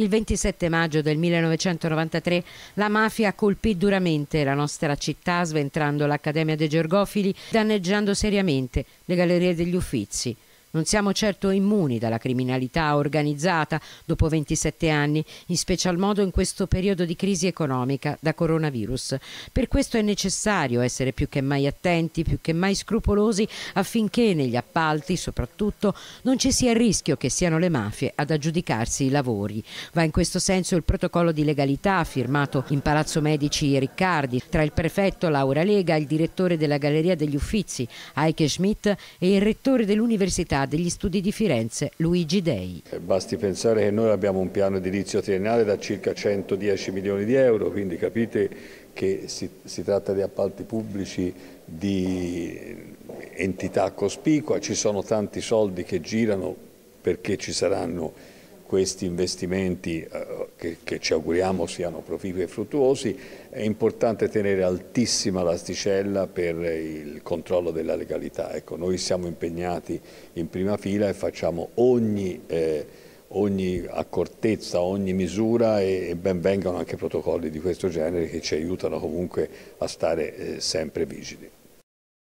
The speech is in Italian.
Il 27 maggio del 1993 la mafia colpì duramente la nostra città sventrando l'Accademia dei Gergofili, danneggiando seriamente le gallerie degli Uffizi. Non siamo certo immuni dalla criminalità organizzata dopo 27 anni, in special modo in questo periodo di crisi economica da coronavirus. Per questo è necessario essere più che mai attenti, più che mai scrupolosi affinché negli appalti, soprattutto, non ci sia il rischio che siano le mafie ad aggiudicarsi i lavori. Va in questo senso il protocollo di legalità firmato in Palazzo Medici Riccardi tra il prefetto Laura Lega, il direttore della Galleria degli Uffizi, Heike Schmidt e il rettore dell'Università degli Studi di Firenze Luigi Dei. Eh, basti pensare che noi abbiamo un piano edilizio triennale da circa 110 milioni di euro, quindi capite che si, si tratta di appalti pubblici di entità cospicua, ci sono tanti soldi che girano perché ci saranno questi investimenti eh, che, che ci auguriamo siano proficui e fruttuosi, è importante tenere altissima l'asticella per il controllo della legalità. Ecco, noi siamo impegnati in prima fila e facciamo ogni... Eh, ogni accortezza, ogni misura e, ben vengano anche protocolli di questo genere che ci aiutano comunque a stare eh, sempre vigili.